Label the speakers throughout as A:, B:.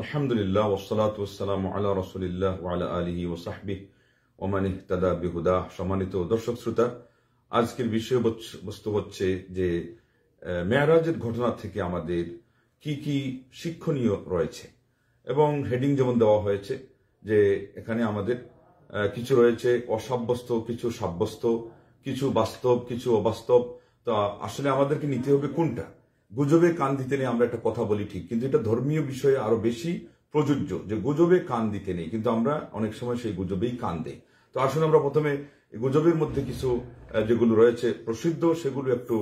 A: আলহামদুলিল্লাহ ওসালাত ওসালাম আল্লাহ রসুলিল্লাহ আলা আলহি ও সাহবি ওমান ইহতাদা বিহুদা সম্মানিত দর্শক শ্রোতা আজকের বিষয়বস্তু হচ্ছে যে মেয়ারাজের ঘটনা থেকে আমাদের কি কি শিক্ষণীয় রয়েছে এবং হেডিং যেমন দেওয়া হয়েছে যে এখানে আমাদের কিছু রয়েছে অসাব্যস্ত কিছু সাব্যস্ত কিছু বাস্তব কিছু অবাস্তব তা আসলে আমাদেরকে নিতে হবে কোনটা গুজবে কান দিতে নেই আমরা একটা কথা বলি ঠিক কিন্তু এটা ধর্মীয় বিষয়ে আরো বেশি প্রযোজ্য যে গুজবে কান দিতে নেই কিন্তু আমরা অনেক সময় সেই গুজবেই কান দেই তো আসলে আমরা প্রথমে গুজবের মধ্যে কিছু যেগুলো রয়েছে প্রসিদ্ধ সেগুলো একটু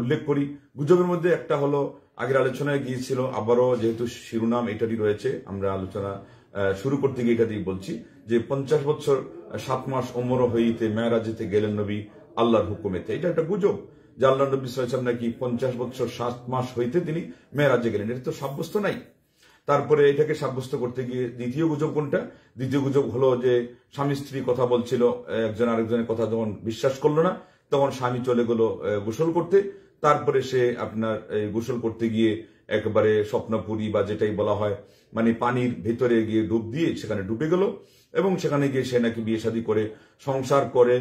A: উল্লেখ করি গুজবের মধ্যে একটা হলো আগের আলোচনায় গিয়েছিল আবারও যেহেতু শিরোনাম এটারই রয়েছে আমরা আলোচনা শুরু করতে গিয়ে এটা দিয়ে বলছি যে পঞ্চাশ বছর সাত মাস অমর হইতে মেয়ারাজিতে গেলেন নবী আল্লাহর হুকুমেতে এটা একটা গুজব যে আল্লাহ সাল্লাম নাকি পঞ্চাশ বছর সাত মাস হইতে তিনি গেলেন এটা তো সাব্যস্ত নাই তারপরে এটাকে সাব্যস্ত করতে গিয়ে দ্বিতীয় গুজব কোনটা দ্বিতীয় গুজব হলো যে স্বামী স্ত্রী কথা বলছিল একজন আরেকজনের কথা যখন বিশ্বাস করলো না তখন স্বামী চলে গেল গোসল করতে তারপরে সে আপনার গোসল করতে গিয়ে একবারে স্বপ্নপুরী বা যেটাই বলা হয় মানে পানির ভেতরে গিয়ে ডুব দিয়ে সেখানে ডুবে গেল এবং সেখানে গিয়ে সে নাকি বিয়ে শাদী করে সংসার করে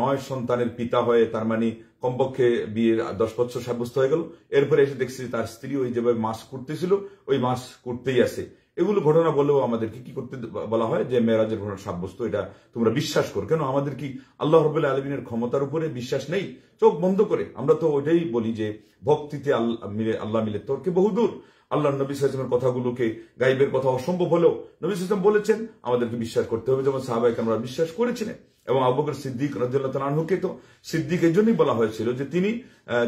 A: নয় সন্তানের পিতা হয়ে তার মানে কমপক্ষে বিয়ের দশ বছর সাব্যস্ত হয়ে গেল এরপরে এসে দেখছি তার স্ত্রী ওই যেভাবে মাস করতেছিল ওই মাস করতেই আছে এগুলো ঘটনা বলেও আমাদেরকে কি করতে বলা হয় যে মেয়েরাজের ঘটনা সাব্যস্ত এটা তোমরা বিশ্বাস কর কেন আমাদের কি আল্লাহ রবুল আলমিনের ক্ষমতার উপরে বিশ্বাস নেই চোখ বন্ধ করে আমরা তো ওইটাই বলি যে ভক্তিতে আল্লাহ মিলে আল্লাহ মিলে তোর কি বহুদূর আল্লাহ নবী সালামের কথাগুলোকে গাইবের কথা অসম্ভব হলেও নবী সালাম বলেছেন আমাদেরকে বিশ্বাস করতে হবে যেমন সাহাবাইকে আমরা বিশ্বাস করেছিলেন এবং আবুকের সিদ্দিক রাজুকে তো সিদ্দিক এর জন্যই বলা হয়েছিল যে তিনি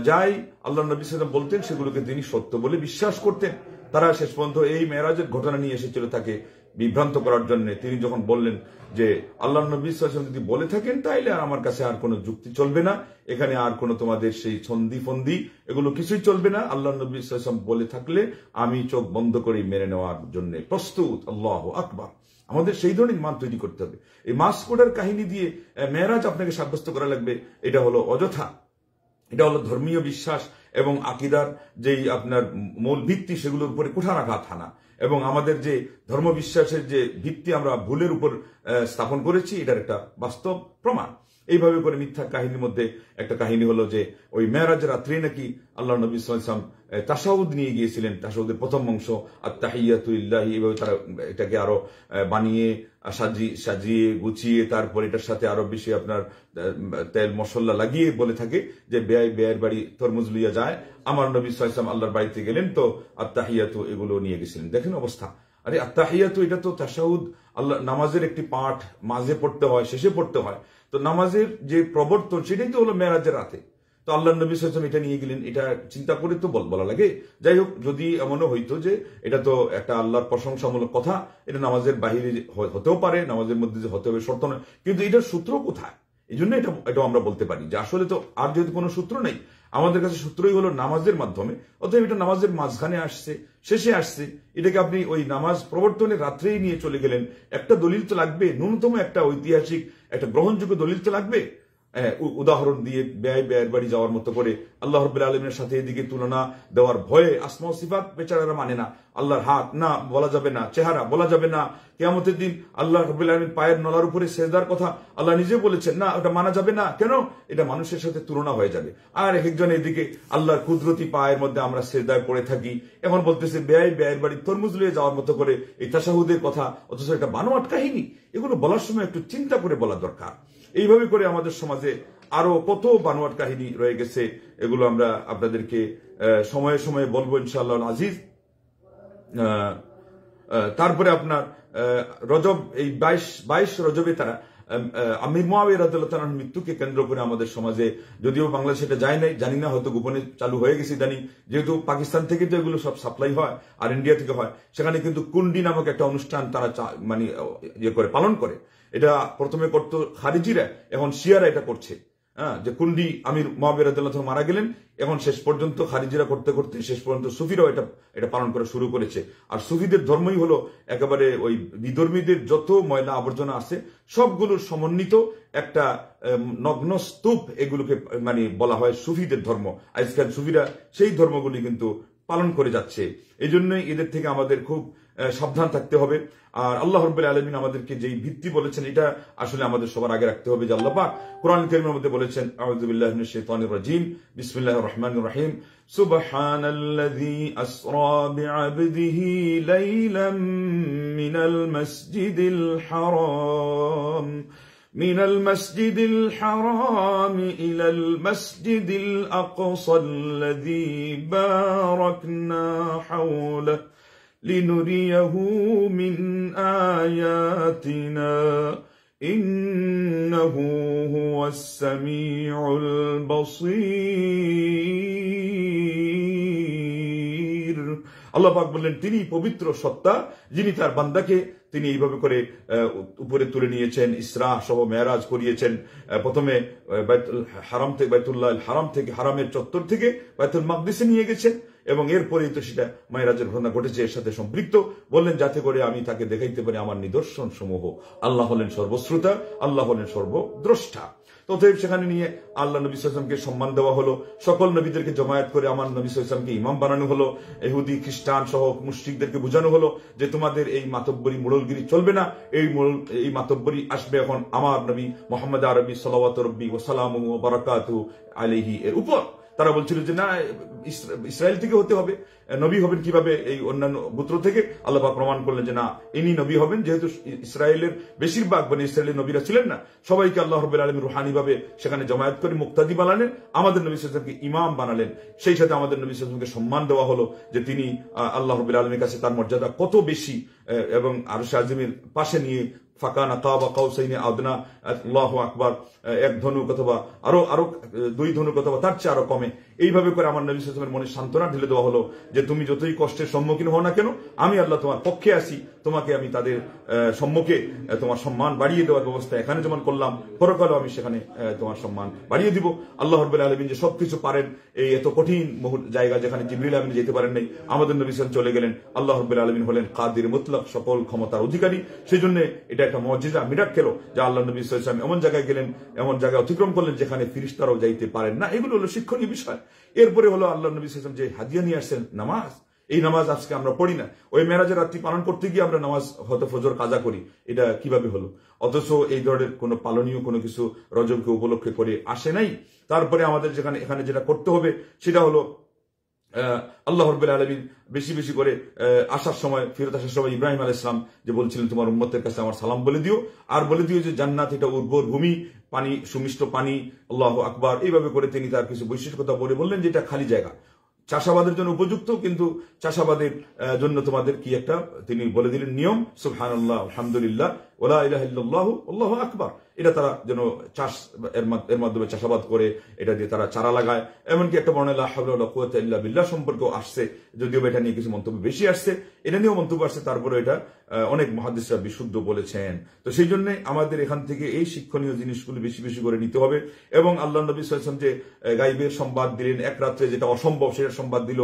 A: যাই আল্লাহ নবী সাহেব বলতেন সেগুলোকে তিনি সত্য বলে বিশ্বাস করতেন তারা শেষ পর্যন্ত এই মেয়েরাজের ঘটনা নিয়ে এসেছিল তাকে বিভ্রান্ত করার জন্য তিনি যখন বললেন যে আল্লাহ নবী সাল্লাম যদি বলে থাকেন তাইলে আমার কাছে আর কোনো যুক্তি চলবে না এখানে আর কোনো তোমাদের সেই ছন্দি ফন্দি এগুলো কিছুই চলবে না আল্লাহ নবী সাল্লাম বলে থাকলে আমি চোখ বন্ধ করে মেনে নেওয়ার জন্য প্রস্তুত আল্লাহ আকবার আমাদের সেই ধরনের মান তৈরি করতে হবে এই মাস্কোডার কাহিনী দিয়ে মেয়েরাজ আপনাকে সাব্যস্ত করা লাগবে এটা হলো অযথা এটা হলো ধর্মীয় বিশ্বাস এবং আকিদার যেই আপনার মূল ভিত্তি সেগুলোর উপরে কুঠারাঘাত হানা এবং আমাদের যে ধর্মবিশ্বাসের যে ভিত্তি আমরা ভুলের উপর স্থাপন করেছি এটার একটা বাস্তব প্রমাণ এইভাবে করে মিথ্যা কাহিনীর মধ্যে একটা কাহিনী হলো যে ওই মেয়ারাজ রাত্রি নাকি আল্লাহ নবী ইসলাম তাসাউদ নিয়ে গিয়েছিলেন তাসাউদের প্রথম অংশ আর তাহিয়াতুল্লাহি এইভাবে তারা এটাকে আরো বানিয়ে সাজিয়ে সাজিয়ে গুছিয়ে তারপর এটার সাথে আরো বেশি আপনার তেল মশল্লা লাগিয়ে বলে থাকে যে বেয়াই বেয়ের বাড়ি তরমুজ লইয়া যায় আমার নবী ইসলাম আল্লাহর বাড়িতে গেলেন তো আর তাহিয়াতু এগুলো নিয়ে গেছিলেন দেখেন অবস্থা আরে আত্মাহিয়া তো এটা তো তাসাউদ আল্লাহ নামাজের একটি পাঠ মাঝে পড়তে হয় শেষে পড়তে হয় তো নামাজের যে প্রবর্তন সেটাই তো হলো মেরাজের রাতে তো আল্লাহ নবী সাল্লাম এটা নিয়ে গেলেন এটা চিন্তা করে তো বল বলা লাগে যাই হোক যদি এমনও হইতো যে এটা তো একটা আল্লাহর প্রশংসামূলক কথা এটা নামাজের বাহিরে হতেও পারে নামাজের মধ্যে যে হতে হবে শর্ত নয় কিন্তু এটার সূত্র কোথায় এই জন্য এটা এটাও আমরা বলতে পারি যে আসলে তো আর যেহেতু কোনো সূত্র নেই আমাদের কাছে সূত্রই হলো নামাজের মাধ্যমে অতএব এটা নামাজের মাঝখানে আসছে শেষে আসছে এটাকে আপনি ওই নামাজ প্রবর্তনের রাত্রেই নিয়ে চলে গেলেন একটা দলিল তো লাগবে ন্যূনতম একটা ঐতিহাসিক একটা গ্রহণযোগ্য দলিল তো লাগবে উদাহরণ দিয়ে ব্যয় ব্যয়ের বাড়ি যাওয়ার মতো করে আল্লাহ রবাহ আলমের সাথে এদিকে তুলনা দেওয়ার ভয়ে আসমা সিফাত বেচারারা মানে না আল্লাহর হাত না বলা যাবে না চেহারা বলা যাবে না কেমতের দিন আল্লাহ রবাহ আলমীর পায়ের নলার উপরে সেজদার কথা আল্লাহ নিজে বলেছেন না ওটা মানা যাবে না কেন এটা মানুষের সাথে তুলনা হয়ে যাবে আর একজন এদিকে আল্লাহর কুদরতি পায়ের মধ্যে আমরা সেজদায় পড়ে থাকি এখন বলতেছে ব্যয় ব্যয়ের বাড়ি তরমুজ লিয়ে যাওয়ার মতো করে এই তাসাহুদের কথা অথচ এটা বানোয়াট কাহিনী এগুলো বলার সময় একটু চিন্তা করে বলা দরকার এইভাবে করে আমাদের সমাজে আরো কত বানোয়ার কাহিনী রয়ে গেছে এগুলো আমরা আপনাদেরকে সময়ে সময়ে বলবো ইনশাল্লাহ আজিজ তারপরে আপনার রজব এই বাইশ বাইশ রজবে তারা আমির মোয়াবির আদালতার মৃত্যুকে কেন্দ্র করে আমাদের সমাজে যদিও বাংলাদেশ এটা যায় নাই জানি না হয়তো গোপনে চালু হয়ে গেছে জানি যেহেতু পাকিস্তান থেকে তো এগুলো সব সাপ্লাই হয় আর ইন্ডিয়া থেকে হয় সেখানে কিন্তু কুন্ডি নামক একটা অনুষ্ঠান তারা মানে ইয়ে করে পালন করে এটা প্রথমে করতো খারিজিরা এখন শিয়ারা এটা করছে হ্যাঁ যে কুন্ডি আমির মহাবিরাদ মারা গেলেন এখন শেষ পর্যন্ত খারিজিরা করতে করতে শেষ পর্যন্ত সুফিরাও এটা এটা পালন করা শুরু করেছে আর সুফিদের ধর্মই হলো একেবারে ওই বিধর্মীদের যত ময়লা আবর্জনা আছে সবগুলোর সমন্বিত একটা নগ্ন স্তূপ এগুলোকে মানে বলা হয় সুফিদের ধর্ম আজকাল সুফিরা সেই ধর্মগুলি কিন্তু পালন করে যাচ্ছে এই জন্যই এদের থেকে আমাদের খুব সাবধান থাকতে হবে আর আল্লাহ রব আলমিন আমাদেরকে যেই ভিত্তি বলেছেন এটা আসলে আমাদের সবার আগে রাখতে হবে যে আল্লাহ পাক কোরআন করিমের মধ্যে বলেছেন আউযুবিল্লাহি মিনাশ রাজিম বিসমিল্লাহির রহমানির রহিম সুবহানাল্লাযী আসরা বিআবদিহি লাইলাম মিনাল মাসজিদিল হারাম من المسجد الحرام إلى المسجد الأقصى الذي باركنا حوله لنريه من آياتنا إنه هو السميع البصير আল্লাহাক বললেন তিনি পবিত্র সত্তা যিনি তার বান্দাকে তিনি এইভাবে করে উপরে তুলে নিয়েছেন ইসরাহ সহ মেয়ারাজ করিয়েছেন প্রথমে হারাম থেকে বাইতুল্লাহ হারাম থেকে হারামের চত্বর থেকে বাইতুল মাকদিসে নিয়ে গেছেন এবং এরপরেই তো সেটা মায়েরাজের ঘটনা ঘটেছে এর সাথে সম্পৃক্ত বললেন যাতে করে আমি তাকে দেখাইতে পারি আমার নিদর্শন সমূহ আল্লাহ হলেন সর্বশ্রোতা আল্লাহ হলেন সর্বদ্রষ্টা অতএব সেখানে নিয়ে আল্লাহ নবী সালামকে সম্মান দেওয়া হলো সকল নবীদেরকে জমায়েত করে আমার নবী সালামকে ইমাম বানানো হলো এহুদি খ্রিস্টান সহ মুসিকদেরকে বোঝানো হলো যে তোমাদের এই মাতব্বরি মোড়লগিরি চলবে না এই মোড়ল এই মাতব্বরি আসবে এখন আমার নবী মোহাম্মদ আরবি সালাওয়াত রব্বি ওসালাম বারাকাতু আলিহি এর উপর তারা বলছিল যে না ইসরায়েল থেকে হতে হবে নবী হবেন কিভাবে এই অন্যান্য গুত্র থেকে আল্লাহ প্রমাণ করলেন যে না ইনি নবী হবেন যেহেতু ইসরায়েলের বেশিরভাগ মানে ইসরায়েলের নবীরা ছিলেন না সবাইকে আল্লাহ রবুল আলম ভাবে সেখানে জমায়েত করে মুক্তাদি বানালেন আমাদের নবী সালামকে ইমাম বানালেন সেই সাথে আমাদের নবী সালামকে সম্মান দেওয়া হলো যে তিনি আল্লাহ রবুল আলমের কাছে তার মর্যাদা কত বেশি এবং আরো শাহজিমের পাশে নিয়ে ফাঁকা না তা বা কাউসাইনে আদনা আল্লাহ আকবার এক ধনুক অথবা আরো আরো দুই ধনুক অথবা তার চেয়ে আরো কমে এইভাবে করে আমার নবী সালামের মনে সান্ত্বনা ঢেলে দেওয়া হলো যে তুমি যতই কষ্টের সম্মুখীন হও না কেন আমি আল্লাহ তোমার পক্ষে আসি তোমাকে আমি তাদের সম্মুখে তোমার সম্মান বাড়িয়ে দেওয়ার ব্যবস্থা এখানে যেমন করলাম পরকালেও আমি সেখানে তোমার সম্মান বাড়িয়ে দিব আল্লাহ হরবুল আলমিন যে সবকিছু পারেন এই এত কঠিন জায়গা যেখানে জিবরিল আলমিন যেতে পারেন নাই আমাদের নবী সাল চলে গেলেন আল্লাহ হরবুল আলমিন হলেন কাদির মুতলাক সকল ক্ষমতার অধিকারী সেই জন্য এটা একটা মজিদা মিরাক্কেলও যা আল্লাহ নবী ইসলাম এমন জায়গায় গেলেন এমন জায়গায় অতিক্রম করলেন যেখানে ফিরিস্তারাও যাইতে পারেন না এগুলো হলো শিক্ষণীয় বিষয় এরপরে হলো আল্লাহ নবী ইসলাম যে হাদিয়া নিয়ে আসছেন নামাজ এই নামাজ আজকে আমরা পড়ি না ওই মেরাজের রাত্রি পালন করতে গিয়ে আমরা নামাজ হত ফজর কাজা করি এটা কিভাবে হলো অথচ এই ধরনের কোনো পালনীয় কোনো কিছু রজবকে উপলক্ষে করে আসে নাই তারপরে আমাদের যেখানে এখানে যেটা করতে হবে সেটা হলো আল্লাহ রবুল আলমিন বেশি বেশি করে আসার সময় ফেরত আসার সময় ইব্রাহিম আল ইসলাম যে বলছিলেন তোমার উম্মতের কাছে আমার সালাম বলে দিও আর বলে দিও যে জান্নাত এটা উর্বর ভূমি পানি সুমিষ্ট পানি আল্লাহ আকবর এইভাবে করে তিনি তার কিছু বৈশিষ্ট্যতা বলে বললেন যে এটা খালি জায়গা চাষাবাদের জন্য উপযুক্ত কিন্তু চাষাবাদের জন্য তোমাদের কি একটা তিনি বলে দিলেন নিয়ম সুফহান আল্লাহ আলহামদুলিল্লাহ ওলা আল্লাহ এটা তারা যেন চাষ এর মাধ্যমে চাষাবাদ করে এটা দিয়ে তারা চারা লাগায় এমনকি একটা বিল্লাহ আসছে যদিও এটা নিয়ে কিছু মন্তব্য বেশি আসছে এটা নিয়েও মন্তব্য আসছে তারপরে এটা অনেক বিশুদ্ধ বলেছেন তো সেই জন্য আমাদের এখান থেকে এই শিক্ষণীয় জিনিসগুলো বেশি বেশি করে নিতে হবে এবং আল্লাহ নবী যে গাইবের সংবাদ দিলেন এক রাত্রে যেটা অসম্ভব সেটা সংবাদ দিল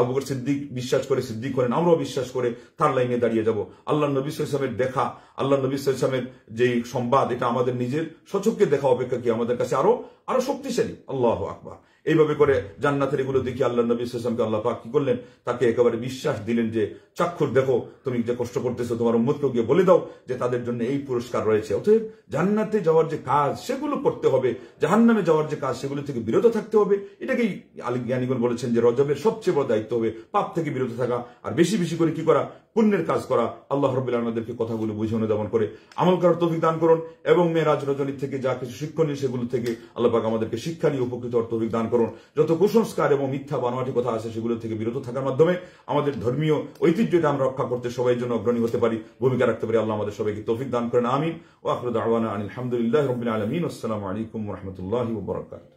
A: আবুবকর সিদ্দিক বিশ্বাস করে সিদ্দিক করেন আমরাও বিশ্বাস করে তার লাইনে দাঁড়িয়ে যাব আল্লাহ নবী সাল্লামের দেখা আল্লাহ আল্লাহ নবী সালামের যে সংবাদ এটা আমাদের নিজের সচককে দেখা অপেক্ষা কি আমাদের কাছে আরো আরো শক্তিশালী আল্লাহ আকবা এইভাবে করে জান্নাতের এগুলো দেখি আল্লাহ নবী সালামকে আল্লাহ পাক কি করলেন তাকে একেবারে বিশ্বাস দিলেন যে চাক্ষুর দেখো তুমি যে কষ্ট করতেছো তোমার উম্মতকে গিয়ে বলে দাও যে তাদের জন্য এই পুরস্কার রয়েছে অতএব জান্নাতে যাওয়ার যে কাজ সেগুলো করতে হবে জাহান্নামে যাওয়ার যে কাজ সেগুলো থেকে বিরত থাকতে হবে এটাকেই আলী জ্ঞানীগণ বলেছেন যে রজবের সবচেয়ে বড় দায়িত্ব হবে পাপ থেকে বিরত থাকা আর বেশি বেশি করে কি করা পুণ্যের কাজ করা আল্লাহ রবিল আমাদেরকে কথাগুলো বুঝে দমন করে আমল করার তফিক দান করুন এবং মেয়েরাজ রজনীর থেকে যা কিছু শিক্ষণীয় সেগুলো থেকে আল্লাহ পাক আমাদেরকে শিক্ষা নিয়ে উপকৃত হওয়ার তফিক দান করুন যত কুসংস্কার এবং মিথ্যা বানোয়াটি কথা আছে সেগুলো থেকে বিরত থাকার মাধ্যমে আমাদের ধর্মীয় ঐতিহ্যটা আমরা রক্ষা করতে সবাই জন্য অগ্রণী হতে পারি ভূমিকা রাখতে পারি আল্লাহ আমাদের সবাইকে তফিক দান করেন আমিন ও আখরুদ আওয়ানা আলহামদুলিল্লাহ রবিন আলমিন আসসালামু আলাইকুম রহমতুল্লাহ বরকাত